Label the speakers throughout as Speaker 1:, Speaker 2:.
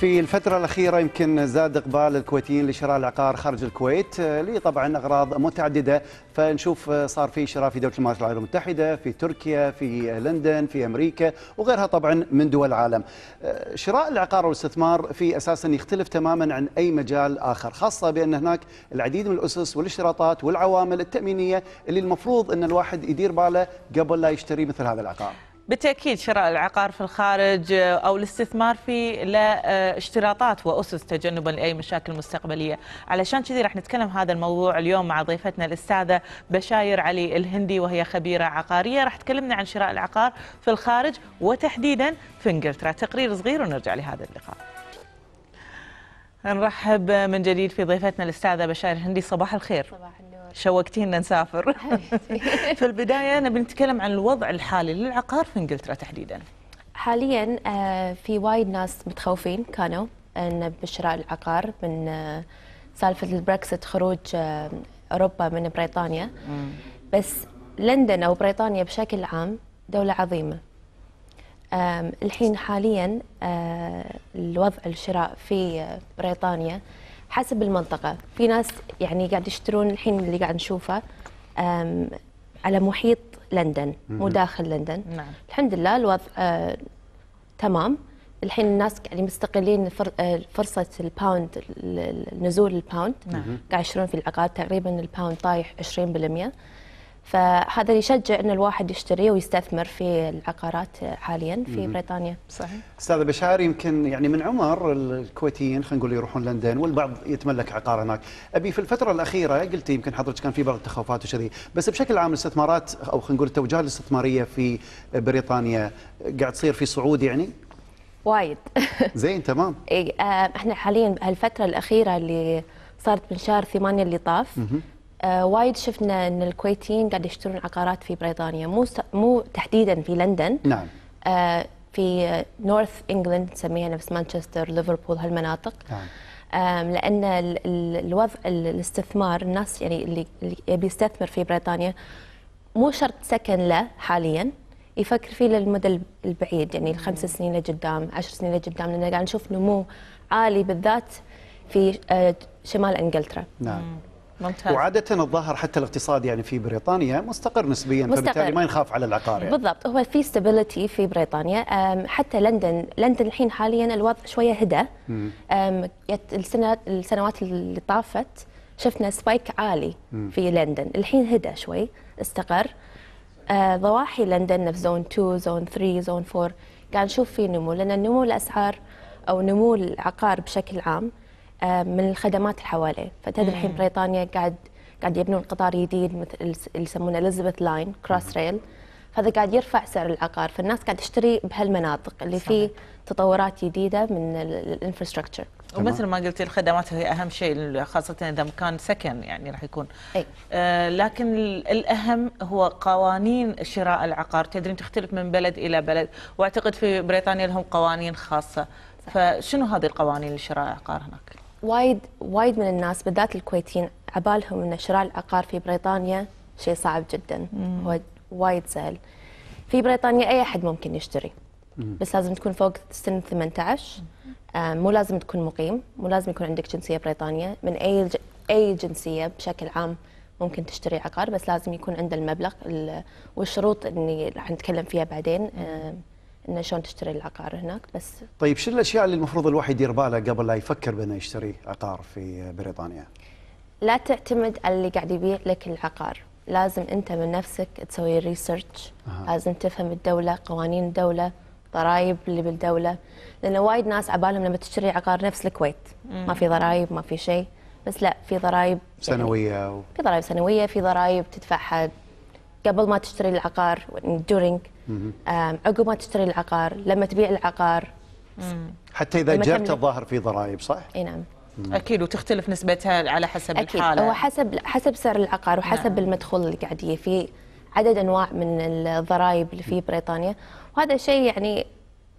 Speaker 1: في الفترة الأخيرة يمكن زاد إقبال الكويتيين لشراء العقار خارج الكويت آه، لطبعا أغراض متعددة فنشوف آه، صار في شراء في دولة الإمارات العربية المتحدة في تركيا في آه، لندن في أمريكا وغيرها طبعا من دول العالم شراء العقار والاستثمار في أساسا يختلف تماما عن أي مجال آخر خاصة بأن هناك العديد من الأسس والاشتراطات والعوامل التأمينية اللي المفروض أن الواحد يدير باله قبل لا يشتري مثل هذا العقار
Speaker 2: بالتاكيد شراء العقار في الخارج آه، او الاستثمار فيه آه، لا اشتراطات واسس تجنبا لاي مشاكل مستقبليه، علشان كذي راح نتكلم هذا الموضوع اليوم مع ضيفتنا الاستاذه بشاير علي الهندي وهي خبيره عقاريه، راح تكلمنا عن شراء العقار في الخارج وتحديدا في انجلترا، تقرير صغير ونرجع لهذا اللقاء. نرحب من جديد في ضيفتنا الاستاذه بشاير الهندي، صباح الخير. صباح شوقتينا نسافر في البدايه انا بنتكلم عن الوضع الحالي للعقار في انجلترا تحديدا
Speaker 3: حاليا آه، في وايد ناس متخوفين كانوا ان بشراء العقار من آه، سالفه البريكسيت خروج آه، اوروبا من بريطانيا بس لندن او بريطانيا بشكل عام دوله عظيمه الحين حاليا الوضع الشراء في بريطانيا حسب المنطقه في ناس يعني قاعد يشترون الحين اللي قاعد نشوفه على محيط لندن مو داخل لندن نعم. الحمد لله الوضع آه تمام الحين الناس يعني مستقلين فر آه فرصه الباوند نزول الباوند نعم. قاعد يشترون في العقار تقريبا الباوند طايح 20% فهذا يشجع ان الواحد يشتري ويستثمر في العقارات حاليا في مم. بريطانيا صحيح
Speaker 1: استاذ بشار يمكن يعني من عمر الكويتيين خلينا نقول يروحون لندن والبعض يتملك عقار هناك ابي في الفتره الاخيره قلت يمكن حضرتك كان في بعض التخوفات وشذي بس بشكل عام الاستثمارات او خلينا نقول التوجهات الاستثماريه في بريطانيا قاعد تصير في صعود يعني وايد زين تمام
Speaker 3: إيه، آه، احنا حاليا هالفتره الاخيره اللي صارت من شهر ثمانية اللي طاف آه وايد شفنا ان الكويتيين قاعد يشترون عقارات في بريطانيا مو س... مو تحديدا في لندن نعم آه في نورث انجلند نسميها نفس مانشستر ليفربول هالمناطق نعم آه، لان الوضع الاستثمار الناس يعني اللي يبي يستثمر في بريطانيا مو شرط سكن له حاليا يفكر فيه للمدى البعيد يعني الخمس سنين لقدام عشر سنين لقدام لان قاعد نشوف نمو عالي بالذات في آه، شمال انجلترا نعم ممتاز.
Speaker 1: وعاده الظاهر حتى الاقتصاد يعني في بريطانيا مستقر نسبيا مستقر. فبالتالي ما ينخاف على العقار يعني.
Speaker 3: بالضبط هو في ستابيليتي في بريطانيا حتى لندن لندن الحين حاليا الوضع شويه هدى السنوات السنوات اللي طافت شفنا سبايك عالي في لندن الحين هدى شوي استقر أه، ضواحي لندن في زون 2 زون 3 زون 4 قاعد نشوف في نمو لان النمو الاسعار او نمو العقار بشكل عام من الخدمات اللي حواليه فتدري الحين بريطانيا قاعد قاعد يبنون قطار جديد مثل اللي يسمونه اليزابيث لاين كروس ريل هذا قاعد يرفع سعر العقار فالناس قاعد تشتري بهالمناطق اللي فيه تطورات جديده من الانفراستراكشر ومثل ما
Speaker 2: قلتي الخدمات هي اهم شيء خاصه اذا مكان سكن يعني راح يكون أي. آه لكن الاهم هو قوانين شراء العقار تدرين تختلف من بلد الى بلد واعتقد في بريطانيا لهم قوانين خاصه صح. فشنو هذه القوانين لشراء العقار هناك؟
Speaker 3: وايد وايد من الناس بالذات الكويتيين عبالهم ان شراء العقار في بريطانيا شيء صعب جدا مم. هو وايد سهل في بريطانيا اي احد ممكن يشتري مم. بس لازم تكون فوق سن 18 آه، مو لازم تكون مقيم مو لازم يكون عندك جنسيه بريطانيه من اي ج... اي جنسيه بشكل عام ممكن تشتري عقار بس لازم يكون عنده المبلغ ال... والشروط اللي راح نتكلم فيها بعدين آه، انه شلون تشتري العقار هناك بس
Speaker 1: طيب شو الاشياء اللي المفروض الواحد يدير باله قبل لا يفكر بانه يشتري عقار في بريطانيا؟
Speaker 3: لا تعتمد على اللي قاعد يبيع لك العقار، لازم انت من نفسك تسوي ريسيرش، أه. لازم تفهم الدوله، قوانين الدوله، ضرائب اللي بالدوله، لان وايد ناس عبالهم لما تشتري عقار نفس الكويت، مم. ما في ضرائب، ما في شيء، بس لا في ضرائب يعني سنويه يعني و... في ضرائب سنويه، في ضرائب تدفعها قبل ما تشتري العقار during عقب ما تشتري العقار لما تبيع العقار حتى اذا جرت
Speaker 1: الظاهر في ضرائب صح؟
Speaker 3: اي نعم اكيد
Speaker 2: وتختلف نسبتها على حسب أكيد. الحاله هو
Speaker 3: حسب حسب سعر العقار وحسب نعم. المدخول اللي قاعد في عدد انواع من الضرائب اللي في بريطانيا وهذا شيء يعني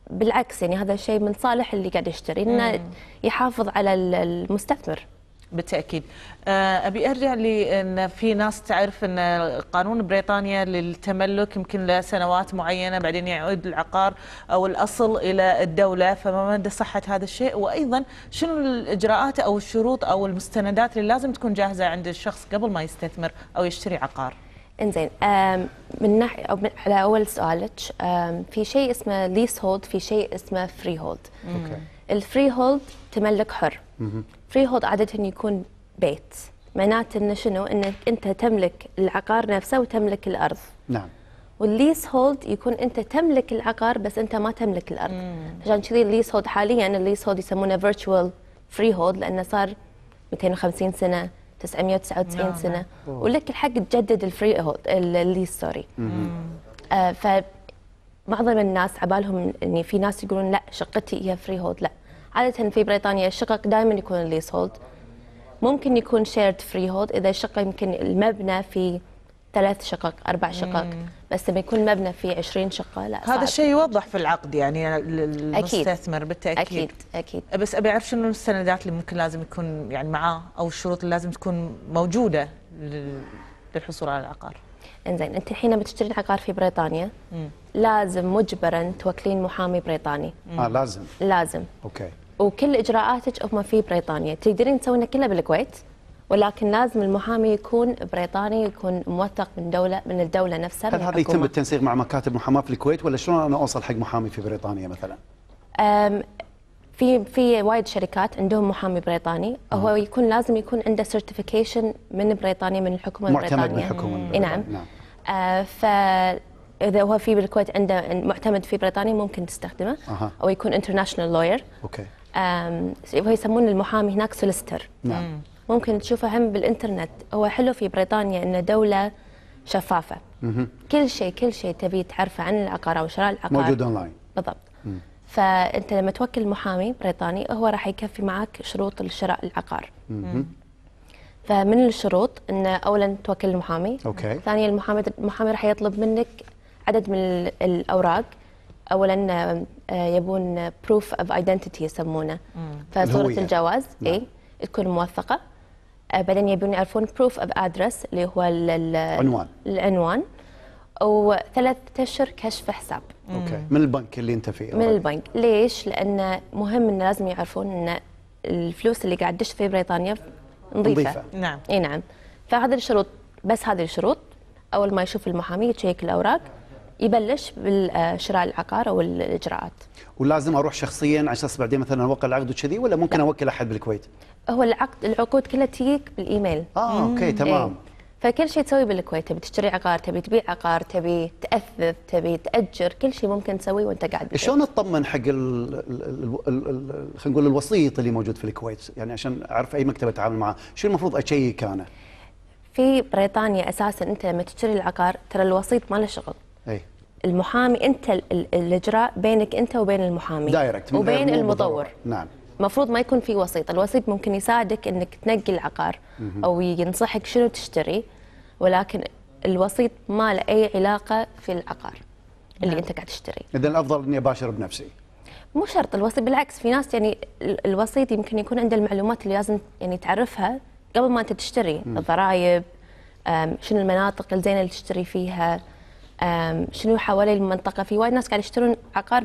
Speaker 3: بالعكس يعني هذا شيء من صالح اللي قاعد يشتري انه يحافظ على المستثمر
Speaker 2: بالتاكيد آه، ابي ارجع لان في ناس تعرف ان قانون بريطانيا للتملك يمكن لسنوات معينه بعدين يعود العقار او الاصل الى الدوله فما مدى صحه هذا الشيء وايضا شنو الاجراءات او الشروط او المستندات اللي لازم تكون جاهزه عند الشخص قبل ما يستثمر او يشتري عقار
Speaker 3: انزين من ناحيه او من على اول سؤالك في شيء اسمه ليس هولد في شيء اسمه فري هولد اوكي الفري هولد تملك حر فري هولد عاده يكون بيت معناته انه شنو انك انت تملك العقار نفسه وتملك الارض نعم والليس هولد يكون انت تملك العقار بس انت ما تملك الارض عشان كذي الليس هولد حاليا يعني الليس هولد يسمونه فيرتشوال فري هولد لانه صار 250 سنه 999 نعم. سنه أوه. ولك الحق تجدد الفري هولد الليس سوري آه ف معظم الناس عبالهم ان في ناس يقولون لا شقتي هي فري هولد لا عادة في بريطانيا الشقق دائما يكون ليس هولد ممكن يكون شيرد فري هولد إذا الشقة يمكن المبنى في ثلاث شقق أربع شقق بس لما يكون مبنى فيه 20 شقة لا هذا الشيء
Speaker 2: يوضح في العقد يعني للمستثمر بالتأكيد أكيد أكيد بس أبي أعرف شنو السندات اللي ممكن لازم يكون يعني معاه أو الشروط اللي لازم تكون موجودة للحصول على العقار
Speaker 3: انزين أنت الحين بتشترين عقار في بريطانيا مم. لازم مجبرا توكلين محامي بريطاني اه لازم لازم اوكي وكل اجراءاتك هم في بريطانيا تقدرين تسوينها كلها بالكويت ولكن لازم المحامي يكون بريطاني يكون موثق من دوله من الدوله نفسها هل هذا يتم التنسيق
Speaker 1: مع مكاتب محاماه في الكويت ولا شلون انا اوصل حق محامي في بريطانيا مثلا؟
Speaker 3: في في وايد شركات عندهم محامي بريطاني آه. هو يكون لازم يكون عنده سيرتيفيكيشن من بريطانيا من الحكومه البريطانيه معتمد من الحكومه نعم, نعم. آه اذا هو في بالكويت عنده معتمد في بريطانيا ممكن تستخدمه أه. او يكون انترناشونال لوير اوكي هو يسمون المحامي هناك سوليستر نعم ممكن تشوفه هم بالانترنت هو حلو في بريطانيا انه دوله شفافه مم. كل شيء كل شيء تبي تعرفه عن العقار او شراء العقار موجود اونلاين بالضبط مم. فانت لما توكل محامي بريطاني هو راح يكفي معك شروط الشراء العقار فمن الشروط انه اولا توكل المحامي اوكي ثانيا المحامي المحامي راح يطلب منك عدد من الاوراق اولا آه، يبون بروف اوف ايدنتيتي يسمونه فصوره الجواز نعم. اي تكون موثقه آه، بعدين يبون يعرفون بروف اوف ادرس اللي هو العنوان العنوان وثلاث اشهر كشف حساب
Speaker 1: اوكي من البنك اللي انت فيه من
Speaker 3: البنك ليش لانه مهم انه لازم يعرفون ان الفلوس اللي قاعد تدش في بريطانيا نظيفه, نظيفة. نعم اي نعم فهذه الشروط بس هذه الشروط اول ما يشوف المحامي يشيك الاوراق يبلش بالشراء العقار او الاجراءات
Speaker 1: ولازم اروح شخصيا عشان اساس بعدين مثلا اوقع العقد وكذي ولا ممكن لا. اوكل احد بالكويت
Speaker 3: هو العقد العقود كلها تجيك بالايميل اه اوكي تمام إيه. فكل شيء تسويه بالكويت تبي تشتري عقار تبي تبيع عقار تبي تاثر تبي تاجر كل شيء ممكن تسويه وانت قاعد بالكويت شلون
Speaker 1: اطمن حق خلينا نقول الوسيط اللي موجود في الكويت يعني عشان اعرف اي مكتب اتعامل معه شو المفروض اشيك انا
Speaker 3: في بريطانيا اساسا انت لما تشتري العقار ترى الوسيط ما له شغل أي. المحامي انت الاجراء بينك انت وبين المحامي دايركت وبين المطور نعم المفروض ما يكون في وسيط الوسيط ممكن يساعدك انك تنقي العقار او ينصحك شنو تشتري ولكن الوسيط ما له اي علاقه في
Speaker 1: العقار اللي نعم. انت قاعد تشتري اذا الافضل اني اباشر بنفسي
Speaker 3: مو شرط الوسيط بالعكس في ناس يعني الوسيط يمكن يكون عنده المعلومات اللي لازم يعني تعرفها قبل ما انت تشتري الضرائب شنو المناطق الزينه اللي تشتري فيها شنو حوالي المنطقه في وايد ناس قاعد يشترون عقار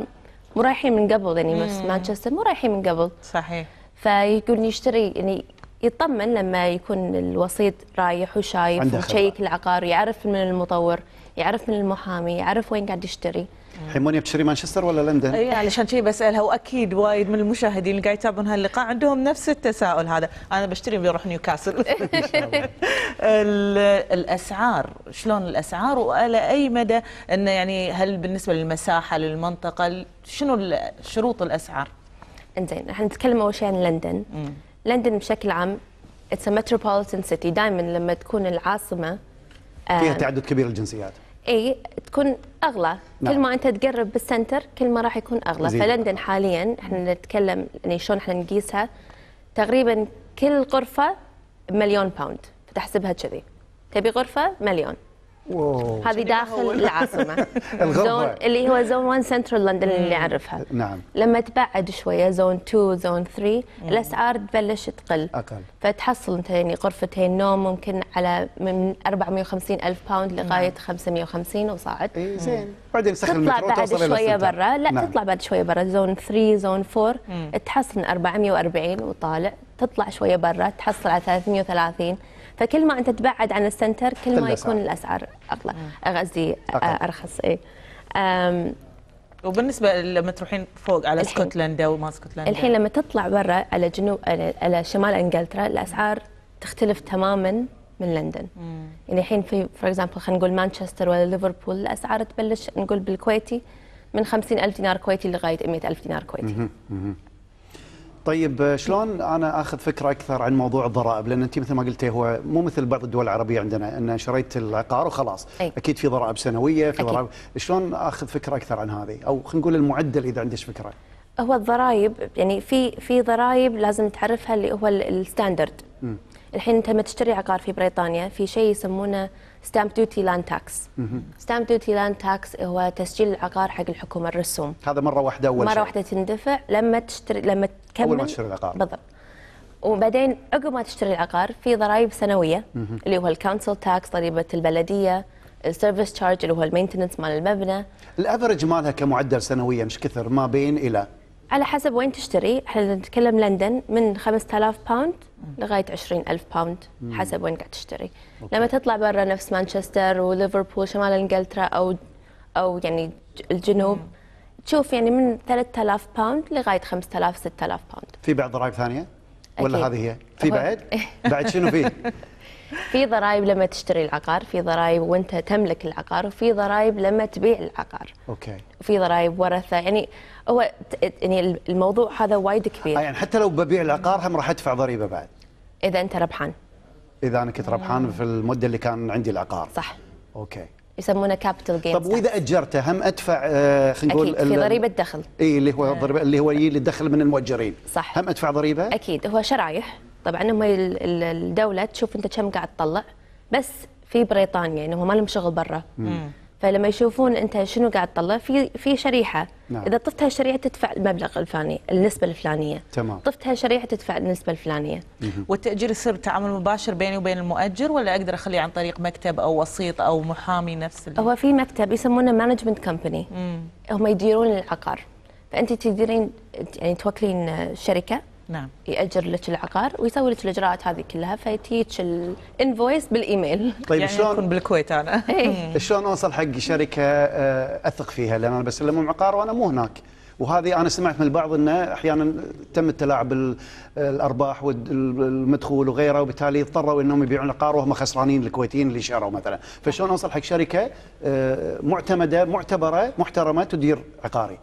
Speaker 3: مو رايحين من قبل يعني بس مانشستر مو رايحين من قبل صحيح فيقول يشتري يعني يطمن لما يكون الوسيط رايح وشايف وشيك العقار يعرف من المطور يعرف من المحامي يعرف وين قاعد يشتري
Speaker 1: حيمونيا بتشتري مانشستر ولا لندن؟ اي إيه، يعني
Speaker 3: علشان شيء بسالها واكيد وايد من
Speaker 2: المشاهدين اللي قاعد يتابعون هاللقاء عندهم نفس التساؤل هذا، انا بشتري بروح نيوكاسل. الاسعار، شلون الاسعار والى اي مدى انه يعني هل بالنسبه للمساحه للمنطقه شنو شروط الاسعار؟
Speaker 3: انزين احنا نتكلم اول شيء عن لندن. لندن بشكل عام اتس متروبوليتان سيتي، دائما لما تكون العاصمه فيها آه،
Speaker 1: تعدد كبير الجنسيات
Speaker 3: اي تكون اغلى نعم. كل ما انت تقرب بالسنتر كل ما راح يكون اغلى زي. فلندن حاليا احنا نتكلم يعني شلون احنا نقيسها تقريبا كل غرفه مليون باوند فتحسبها كذي تبي غرفه مليون هذه داخل العاصمه زون اللي هو زون 1 سنترال لندن اللي نعرفها نعم لما تبعد شويه زون 2 زون 3 الاسعار تبلش تقل اقل فتحصل انت يعني غرفتين نوم ممكن على من 450 الف باوند لغايه 550 وصاعد اي
Speaker 1: زين بعدين سخن تطلع بعد شويه برا لا نعم. تطلع بعد
Speaker 3: شويه برا زون 3 زون 4 تحصل 440 وطالع تطلع شويه برا تحصل على 330 فكل ما انت تبعد عن السنتر كل ما يكون الاسعار اغلى آه، قصدي ارخص اي
Speaker 2: وبالنسبه لما تروحين فوق على اسكتلندا وما اسكتلندا الحين لما
Speaker 3: تطلع برا على جنوب على شمال انجلترا الاسعار تختلف تماما من لندن مم. يعني الحين في فور اكزامبل خلينا نقول مانشستر ولا ليفربول الاسعار تبلش نقول بالكويتي من 50000 دينار كويتي لغايه 100000 دينار كويتي
Speaker 1: مم. مم. طيب شلون انا اخذ فكره اكثر عن موضوع الضرائب لان انت مثل ما قلتي هو مو مثل بعض الدول العربيه عندنا ان شريت العقار وخلاص أي. اكيد في ضرائب سنويه في أكيد. ضرائب شلون اخذ فكره اكثر عن هذه او خلينا نقول المعدل اذا عندك فكره
Speaker 3: هو الضرائب يعني في في ضرائب لازم تعرفها اللي هو الستاندرد الحين انت لما تشتري عقار في بريطانيا في شيء يسمونه ستامب ديوتي لاند تاكس ستامب ديوتي لاند تاكس هو تسجيل العقار حق الحكومه الرسوم
Speaker 1: هذا مره واحده اول مره واحده
Speaker 3: تندفع لما تشتري لما تكمل اول ما تشتري العقار بالضبط وبعدين عقب ما تشتري العقار في ضرائب سنويه اللي هو الكونسل تاكس ضريبه البلديه السيرفيس تشارج اللي هو المينتننس مال المبنى
Speaker 1: الافرج مالها كمعدل سنويا ايش كثر ما بين الى
Speaker 3: على حسب وين تشتري احنا نتكلم لندن من 5000 باوند لغايه 20000 باوند حسب وين قاعد تشتري أوكي. لما تطلع برا نفس مانشستر وليفربول شمال انجلترا او او يعني الجنوب مم. تشوف يعني من 3000 باوند لغايه 5000 6000 باوند
Speaker 1: في بعض ضرائب ثانيه ولا أكيد. هذه هي في بعد بعد شنو فيه
Speaker 3: في ضرائب لما تشتري العقار في ضرائب وانت تملك العقار وفي ضرائب لما تبيع العقار اوكي وفي ضرائب ورثه يعني هو يعني الموضوع هذا
Speaker 1: وايد كبير يعني حتى لو ببيع العقار هم راح ادفع ضريبه بعد
Speaker 3: اذا انت ربحان
Speaker 1: اذا انا كنت ربحان في المده اللي كان عندي العقار صح اوكي
Speaker 3: يسمونه كابيتال جين
Speaker 1: طب واذا اجرته هم ادفع آه، خلينا نقول اكيد في ضريبه دخل اي اللي هو آه. ضريبه اللي هو يجي للدخل من المؤجرين صح هم ادفع ضريبه
Speaker 3: اكيد هو شرايح طبعا هم الدوله تشوف انت كم قاعد تطلع بس في بريطانيا يعني هم ما لهم شغل برا فلما يشوفون انت شنو قاعد تطلع في في شريحه نعم. اذا طفت هالشريحه تدفع المبلغ الفلاني النسبه الفلانيه تمام طفت هالشريحه تدفع النسبه الفلانيه والتاجير يصير تعامل مباشر بيني وبين
Speaker 2: المؤجر ولا اقدر اخليه عن طريق مكتب او وسيط او محامي نفس اللي... هو
Speaker 3: في مكتب يسمونه مانجمنت كمباني هم يديرون العقار فانت تديرين يعني توكلين شركه نعم ياجر لك العقار ويسوي لك الاجراءات هذه كلها فتيك الانفويس بالايميل طيب يعني شلون
Speaker 1: اكون بالكويت انا إيه. شلون اوصل حق شركه آه، اثق فيها لان انا بسلمهم عقار وانا مو هناك وهذه انا سمعت من البعض انه احيانا تم التلاعب بالارباح والمدخول وغيره وبالتالي اضطروا انهم يبيعون عقار وهم خسرانين الكويتيين اللي شروا مثلا، فشلون اوصل حق شركه آه، معتمده معتبره محترمه تدير عقاري؟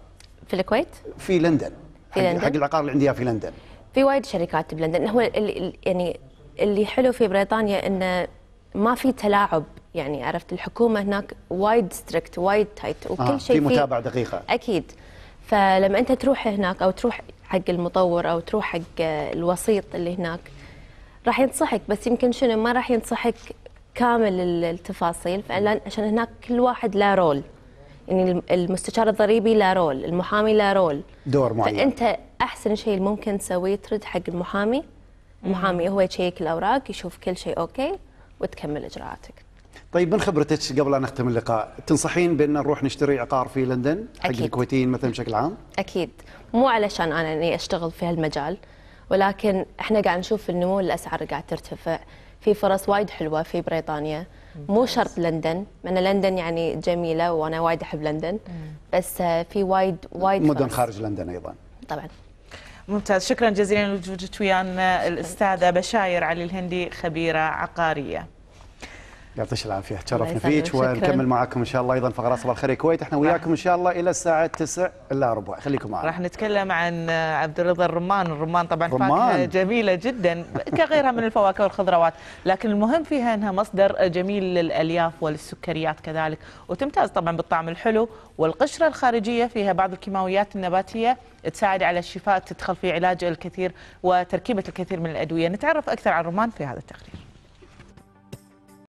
Speaker 1: في الكويت؟ في لندن في حق, لندن؟ حق العقار اللي عندي في لندن
Speaker 3: في وايد شركات بلندن هو اللي يعني اللي حلو في بريطانيا انه ما في تلاعب يعني عرفت الحكومه هناك وايد ستريكت وايد تايت وكل آه شيء في متابعه دقيقه اكيد فلما انت تروح هناك او تروح حق المطور او تروح حق آه، الوسيط اللي هناك راح ينصحك بس يمكن شنو ما راح ينصحك كامل التفاصيل عشان هناك كل واحد له رول يعني المستشار الضريبي له رول المحامي له رول دور معين فانت احسن شيء ممكن تسويه ترد حق المحامي المحامي هو يشيك الاوراق يشوف كل شيء اوكي وتكمل اجراءاتك
Speaker 1: طيب من خبرتك قبل ان نختم اللقاء تنصحين بان نروح نشتري عقار في لندن حق الكويتيين مثلا بشكل عام
Speaker 3: اكيد مو علشان انا اني اشتغل في هالمجال ولكن احنا قاعد نشوف النمو الاسعار قاعد ترتفع في فرص وايد حلوه في بريطانيا مو شرط لندن انا لندن يعني جميله وانا وايد احب لندن بس في وايد وايد مدن خارج لندن ايضا طبعا
Speaker 2: ممتاز شكرا جزيلا لوجودك ويانا الاستاذه بشاير علي الهندي خبيره عقاريه
Speaker 1: يعطيك العافيه تشرفنا فيك ونكمل معاكم ان شاء الله ايضا فقرات صباح الخير الكويت احنا وياكم ان شاء الله الى الساعه 9 الا ربع خليكم معنا
Speaker 2: راح نتكلم عن عبد الرضا الرمان الرمان طبعا رمان. فاكهه جميله جدا كغيرها من الفواكه والخضروات لكن المهم فيها انها مصدر جميل للالياف وللسكريات كذلك وتمتاز طبعا بالطعم الحلو والقشره الخارجيه فيها بعض الكيماويات النباتيه تساعد على الشفاء تدخل في علاج الكثير وتركيبه الكثير من الادويه نتعرف اكثر عن الرمان في هذا التقرير